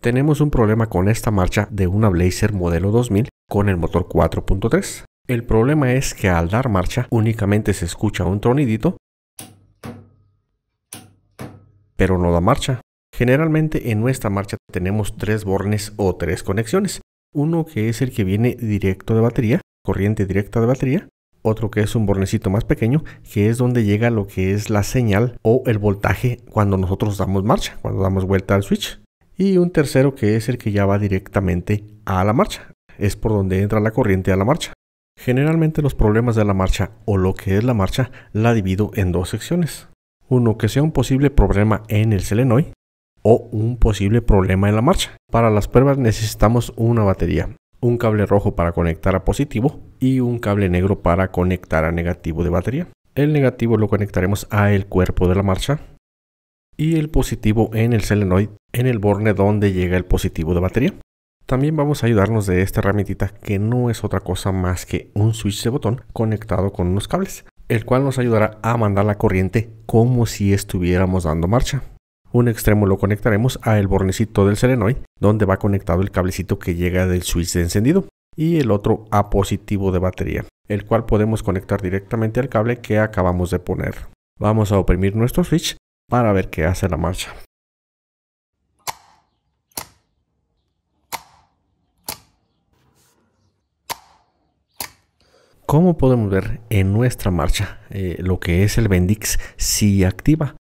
Tenemos un problema con esta marcha de una Blazer modelo 2000 con el motor 4.3. El problema es que al dar marcha únicamente se escucha un tronidito, pero no da marcha. Generalmente en nuestra marcha tenemos tres bornes o tres conexiones. Uno que es el que viene directo de batería, corriente directa de batería. Otro que es un bornecito más pequeño, que es donde llega lo que es la señal o el voltaje cuando nosotros damos marcha, cuando damos vuelta al switch y un tercero que es el que ya va directamente a la marcha. Es por donde entra la corriente a la marcha. Generalmente los problemas de la marcha o lo que es la marcha la divido en dos secciones. Uno que sea un posible problema en el selenoid. o un posible problema en la marcha. Para las pruebas necesitamos una batería, un cable rojo para conectar a positivo y un cable negro para conectar a negativo de batería. El negativo lo conectaremos a el cuerpo de la marcha y el positivo en el selenoid en el borne donde llega el positivo de batería. También vamos a ayudarnos de esta herramientita que no es otra cosa más que un switch de botón conectado con unos cables, el cual nos ayudará a mandar la corriente como si estuviéramos dando marcha. Un extremo lo conectaremos a el bornecito del Serenoid, donde va conectado el cablecito que llega del switch de encendido y el otro a positivo de batería, el cual podemos conectar directamente al cable que acabamos de poner. Vamos a oprimir nuestro switch para ver qué hace la marcha. Como podemos ver en nuestra marcha, eh, lo que es el Bendix sí activa,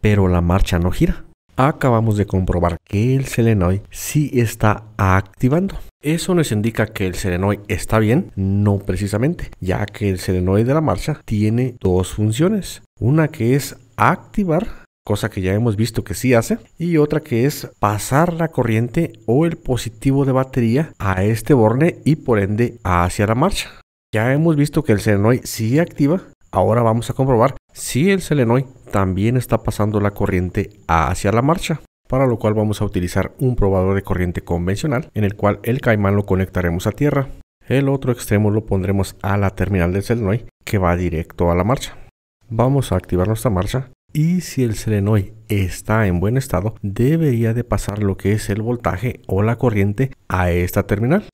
pero la marcha no gira. Acabamos de comprobar que el selenoid sí está activando. Eso nos indica que el solenoid está bien, no precisamente, ya que el solenoid de la marcha tiene dos funciones. Una que es activar, cosa que ya hemos visto que sí hace, y otra que es pasar la corriente o el positivo de batería a este borne y por ende hacia la marcha. Ya hemos visto que el selenoid sí activa, ahora vamos a comprobar si el selenoid también está pasando la corriente hacia la marcha para lo cual vamos a utilizar un probador de corriente convencional en el cual el caimán lo conectaremos a tierra. El otro extremo lo pondremos a la terminal del selenoy que va directo a la marcha. Vamos a activar nuestra marcha y si el selenoy está en buen estado debería de pasar lo que es el voltaje o la corriente a esta terminal.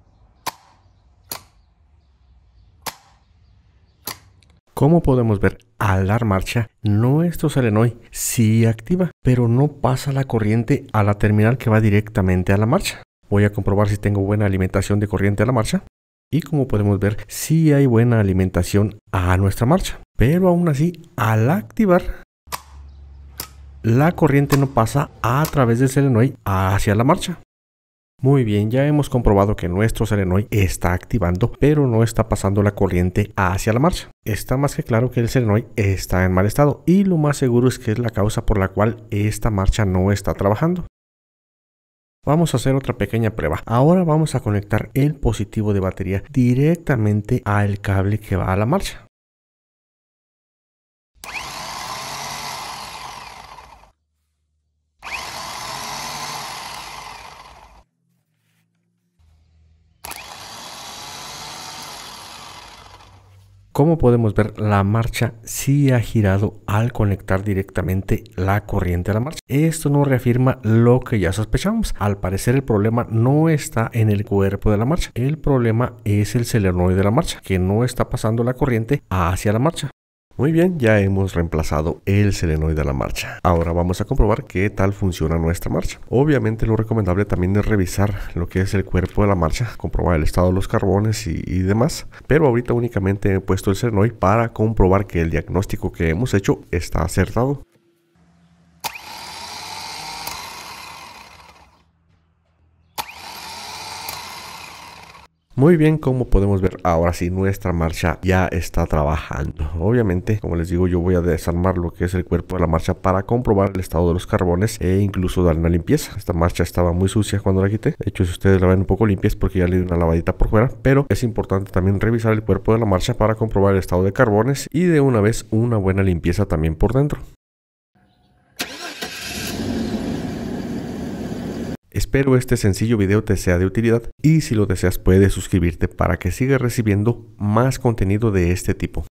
Como podemos ver, al dar marcha, nuestro Selenoy sí activa, pero no pasa la corriente a la terminal que va directamente a la marcha. Voy a comprobar si tengo buena alimentación de corriente a la marcha. Y como podemos ver, sí hay buena alimentación a nuestra marcha. Pero aún así, al activar, la corriente no pasa a través del Selenoy hacia la marcha. Muy bien, ya hemos comprobado que nuestro solenoid está activando, pero no está pasando la corriente hacia la marcha. Está más que claro que el solenoid está en mal estado y lo más seguro es que es la causa por la cual esta marcha no está trabajando. Vamos a hacer otra pequeña prueba. Ahora vamos a conectar el positivo de batería directamente al cable que va a la marcha. Como podemos ver, la marcha sí ha girado al conectar directamente la corriente a la marcha. Esto no reafirma lo que ya sospechamos. Al parecer el problema no está en el cuerpo de la marcha. El problema es el solenoide de la marcha, que no está pasando la corriente hacia la marcha. Muy bien, ya hemos reemplazado el serenoide de la marcha. Ahora vamos a comprobar qué tal funciona nuestra marcha. Obviamente lo recomendable también es revisar lo que es el cuerpo de la marcha, comprobar el estado de los carbones y, demás. Pero ahorita únicamente he puesto el serenoide para comprobar que el diagnóstico que hemos hecho está acertado. Muy bien, como podemos ver, ahora sí nuestra marcha ya está trabajando. Obviamente, como les digo, yo voy a desarmar lo que es el cuerpo de la marcha para comprobar el estado de los carbones e incluso dar una limpieza. Esta marcha estaba muy sucia cuando la quité. De hecho, si ustedes la ven un poco limpia porque ya le di una lavadita por fuera, pero es importante también revisar el cuerpo de la marcha para comprobar el estado de carbones y de una vez una buena limpieza también por dentro. Espero este sencillo video te sea de utilidad y si lo deseas puedes suscribirte para que sigas recibiendo más contenido de este tipo.